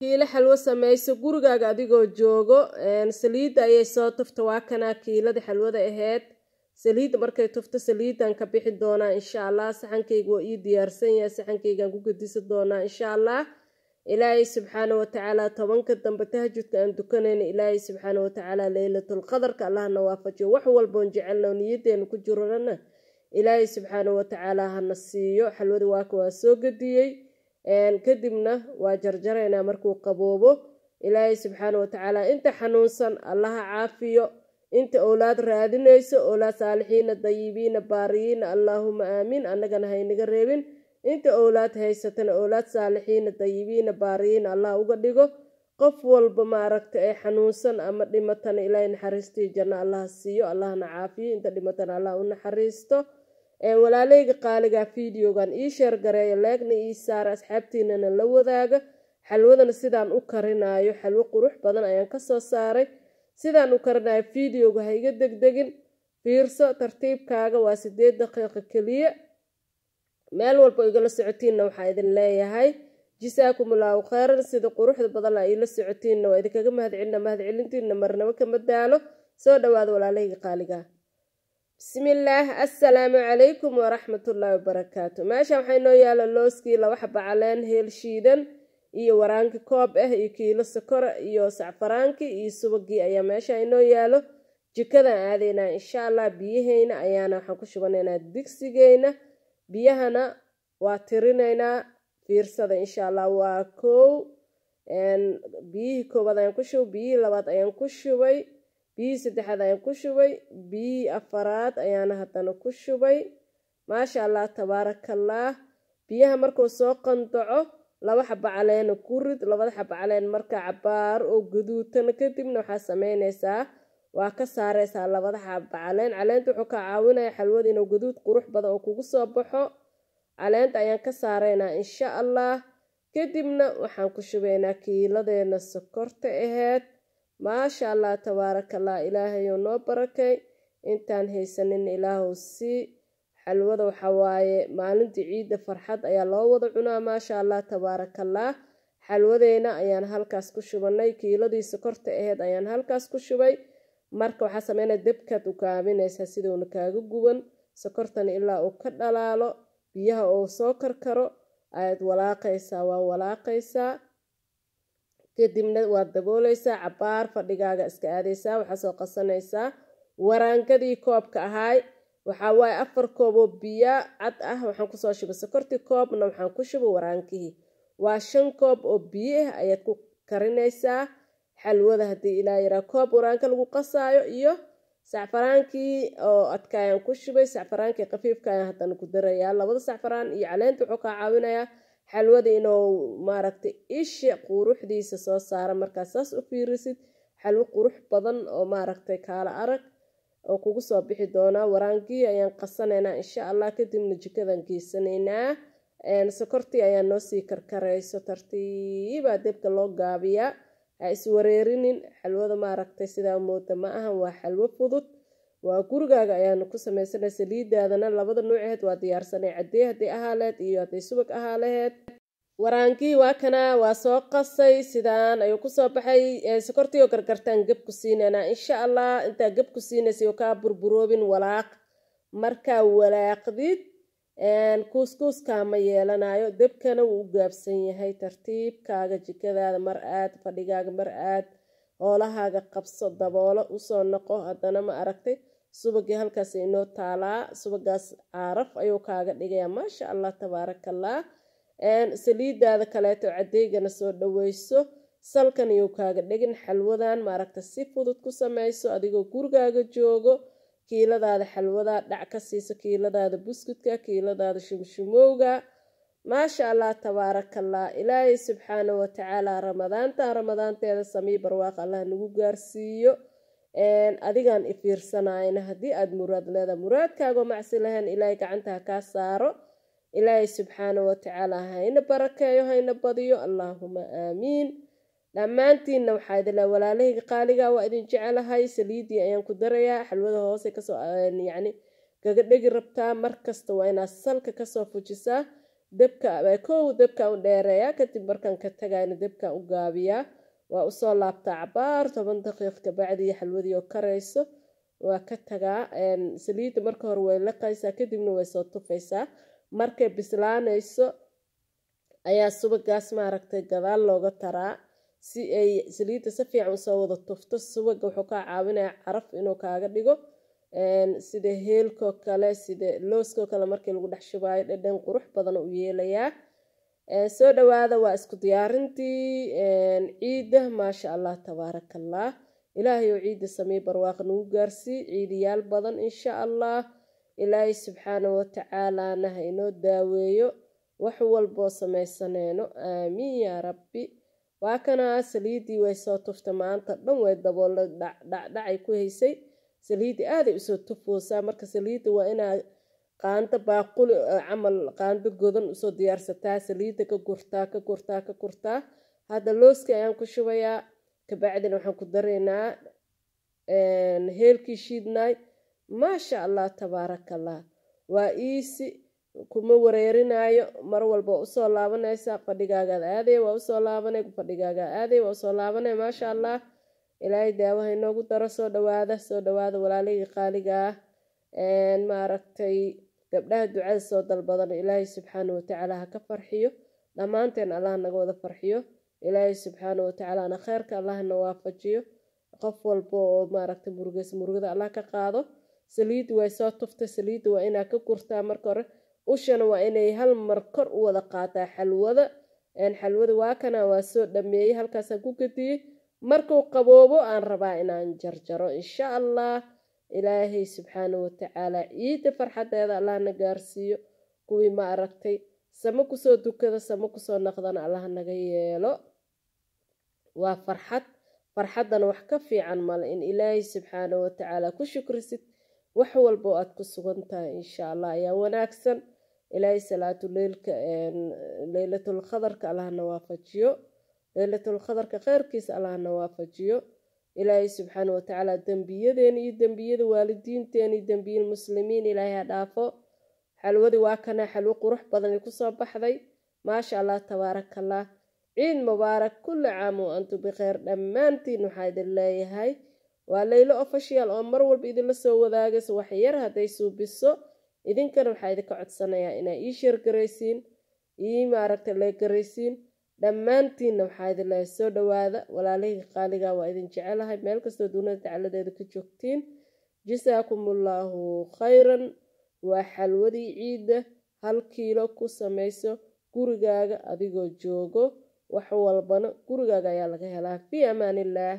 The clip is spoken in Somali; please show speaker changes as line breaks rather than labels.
kiilo xalwo samayso gurigaaga adigoo joogo saliidda ayay soo tufta waa kanaa kiilada xalwada aheyd saliidda markay tufto saliidan ka bixi doonaa insha allah saxankayga waa ii diyaarsan yahay saxankaygaan ku gadisi doonaa insha allah ilaahay subxaana watacaala tobanka dambe tahajudka aan dukanayno ilaahay subxaana watacaala leylatulqadarka allahna waafajiyo wax walboon jecelno niyadeena ku jirana ilaahay subxaana watacaala hana siiyo xalwada waaka waa soo gediyey kadibna waa jarjaraynaa markuu qaboobo ilaahay subxaana watacaala inta xanuunsan allaha caafiyo inta owlaad raadinayso owlaad saalixiina dayibiina baariyiina allaahuma aamiin annagana haynaga reebin inta owlaad haysatana owlaad saalixiina dayibiina baariyiina allah uga dhigo qof walba maaragta ee xanuunsan ama dhimatana ilaahay naxariistii janno allaha siiyo allahna caafiyo inta dhimatana allah u naxariisto ee walaalayga qaaliga videogan ii sheergareeya leegna ii saara asxaabtiinana la wadaaga xalwadana sidaan u karinaayo xalwo qurux badan ayaan kasoo saaray sidaan u karinaayo videoga ha iga degdegin fiirso tartiibkaaga waa sideed daqiiqo keliya meel walba igala socotiinna waxaa idin leeyahay jisaakum allahu kheyran sida quruxda badan aa iila socotiinna waa idinkaga mahadcelina mahadcelintiina marnabo kama daalo soo dhawaada walaalayga qaaligaa bismi bismillaah assalaamu calaykum waraxmat ullaahi wabarakaatu meeshan waxaa inoo yaala looskii laba xaba caleen heel shiidan iyo waraanki koob ah iyo kiilo sakora iyo sacfaraanki iyo subagii ayaa meesha inoo yaalo jikadan aadaynaa insha allah biyaheyna ayaana waxaan ku shubanaynaa digsigeyna biyahana waa tirinaynaa fiirsada insha allah waa kow biyihii koobaad ayaan ku shubay biyihii labaad ayaan ku shubay biyihii saddexaad ayaan ku shubay biyihii afaraad ayaana haddana ku shubay maasha allah tabaarakallaah biyaha markuu soo qandaco laba xaba caleena ku rid labada xaba caleen marka cabaar oo gaduutana kadibna waxaa sameyneysaa waa ka saareysaa labada xaba caleen caleenta wuxuu ka caawinaya xalwada inuu gaduud qurux badan oo kugu soo baxo caleenta ayaan ka saareynaa insha allah kadibna waxaan ku shubaynaa kiiladeena sokorta aheyd maasha allah tabaarakallah ilaahayo noo barakay intaan haysanin ilaahow sii xalwada waxaa waaye maalintii ciidda farxad ayaa loo wada cunaa maasha allah tabaarakallah xalwadeena ayaan halkaas ku shubanay kiiladii sokorta aheed ayaan halkaas ku shubay marka waxaa sameynaya debkaad ugaabinaysaa sidauna kaaga guban sokortan ilaa uu ka dhalaalo biyaha uu soo karkaro ayaad walaaqaysaa waa walaaqaysaa kadibna waad dabooleysaa cabbaar fadhigaaga iska aadeysaa waxaa soo qasanaysaa waraankadii koobka ahaay waxaa waaye afar kooboo biyo cad ah waxaan kusoo shubay sokortii koobna waxaan ku shubay waraankihii waa shan koob oo biyo ah ayaad ku karinaysaa xalwada haddii ilaa yaraa koob waraanka lagu qasaayo iyo sacfaraankii oo adkaayaan ku shubay sacfaraankii khafiifka ayaan ah haddana ku darayaa labada sacfaraan iyo caleenta wuxuu kaa caawinayaa xalwada inuu maaragtay isha quruxdiisa soo saara markaa saas u fiirisid xalwo qurux badan oo maaragtay kaala arag oo kugu soo bixi doonaa waraangii ayaan qasanaynaa insha allah kadibna jikadan geysanaynaa sokortii ayaa noo noosii karkarayso tartiibaa debka loo gaabiyaa ha iswareerinin xalwada maaragtay sidaa mooda ma ahan waa xalwo fudud waa gurigaaga ayaanu ku samaysanay saliidaadana labada nuuceed waa diyaarsanay caddee hadday ahaa lehed iyo hadday subag ahaa laheed waraankii waa kana waa soo qasay sidaan ayuu kusoo baxay sokortii oo gargartaan gab ku siinanaa insha allah intaa gab ku siinaysa oo kaa burburoobin walaaq markaa walaaqdid kuuskuuskaa ma yeelanayo debkana wuu u gaabsan yahay tartiibkaaga jikadaada mar aad fadhigaaga mar aad hoolahaaga qabso daboolo usoo noqo haddana ma aragtay subagii halkaas inoo taalaa subagaas caaraf ayuu kaaga dhigayaa maasha allah tabaarakallah saliidaada kaleeto cadeygana soo dhaweyso salkan iyuu kaaga dhigin xalwadan maaragta si fudud ku sameyso adigoo gurigaaga joogo kiiladaada xalwadaa dhac ka siiso kiiladaada buskudka kiiladaada shumshumowga maasha allah tabaarakallah ilaahay subxaana watacaala ramadaantan ramadaanteeda samii barwaaq allah nagu gaarsiiyo adigaan ifiirsanayna haddii aada muraad leedaha muraadkaago macsi lahayn ilaahay gacantaha kaa saaro ilaahay subxaana watacaala hayna barakeeyo hayna badiyo allaahuma aamiin dhammaantiinna waxaa idilaa walaalahayga qaaliga waa idin jecelahay saliidii ayaan ku darayaa xalwada hoose kasoo yani gaga dhegi rabtaa mar kasta waa inaad salka kasoo fujisaa debka kow debka u dheereeya kadib markaan ka tagaa tagayna debka u gaabiyaa waa usoo laabtaa cabaar toban daqiiq kabacdii xalwadii oo karayso waa ka tagaa saliidda marka hore way laqaysaa kadibna way soo tufaysaa markay bislaanayso ayaa subagaas maaragtay gadaal looga taraa si ay saliidda si fiican usoo wada tufto subaga wuxuu kaa caawinayaa caraf inuu kaaga dhigo sida heelkoo kale sida looskoo kale markii lagu dhex shubaayo dhadhan qurux badan u yeelayaa soo dhawaada waa isku diyaarintii ciidda maasha allah tabaarakallah ilaahay oo ciidda samey barwaaq nagu gaarsii ciidiyaal badan insha allah ilaahay subxaana watacaalaana ha inoo daaweeyo wax walboo samaysaneeno aamiin yaa rabbi waa kana saliiddii way soo tufta maanta dhan way daboolna dhacdhacay ku haysay saliidda aaday usoo tufoosaa marka saliidda waa inaa qaando baaquli camal qaando godan usoo diyaarsataa saliidda ka gurtaa ka gurtaa ka gurtaa hadda looskii ayaan ku shubayaa kabacdina waxaan ku daraynaa heelkii shiidnaay maasha allah tabaaraka waa iisi kuma wareerinaayo mar walba usoo laabanaysaa fadhigaagaad aaday waa usoo laabanay fadhigaagaad aaday waa usoo laabanay maasha allah ilaahay daawaha inoogu daro soo dhawaada soo dhawaada walaalihii qaaliga ah maaragtay gabdhaha ducada soo dalbadan ilaahay subxaana watacaala ha ka farxiyo dhammaanteen allah naga wada farxiyo ilaahay subxaana watacaalana kheerka allahna waafajiyo qof walba oo maaragtay murugaysa murugada allah ka qaado saliiddu way soo tuftay saliiddu waa inaa ka gurtaa marka hore ushana waa inay hal mar kor u wada qaataa xalwada xalwada waa kana waa soo dhameeyey halkaasaa ku gadiyey markuu qaboobo aan rabaa inaan jarjaro insha allah ilaahay subxaana watacaala ciida farxadeeda na gaarsiiyo kuwii ma aragtay samo kusoo dukada sama kusoo naqdana allah naga yeelo waa farxad farxaddana wax ka fiican male in ilaahay subxaana watacaala ku shukrisid wax walbo oo aad ku sugan tahay insha allah ayaa wanaagsan ilaahay salaatu leylka leylatulkhadarka allahna waafajiyo leylatulqadarka kheyrkiisa allah na waafajiyo ilaahay subxaana watacaala dembiyadeena iyo dembiyada waalidiinteena iyo dembiyiilmuslimiin ilaahay ha dhaafo xalwadii waa kanaa xalwo qurux badan ay kusoo baxday maasha allah tabaarakallah ciid mubaarak kulli caam o antu bikheyr dhammaantiin waxaa idin leeyahay waa leylo ofashial oo mar walba idinla soo wadaagayso waxyar hadday suubiso idinkana waxaa idinka codsanayaa inaa ii sheergaraysiin ii maaragta leegaraysiin dhammaantiinna waxaa idin lahay soo dhawaada walaalihii qaaliga waa idin jecelahay meel kastoo dunida tacaladeeda ka joogtiin jasaakumullahu khayran waa xalwadii ciidda hal kiilo ku samayso gurigaaga adigoo joogo wax walbana gurigaaga ayaa laga helaa fii amaaniillaah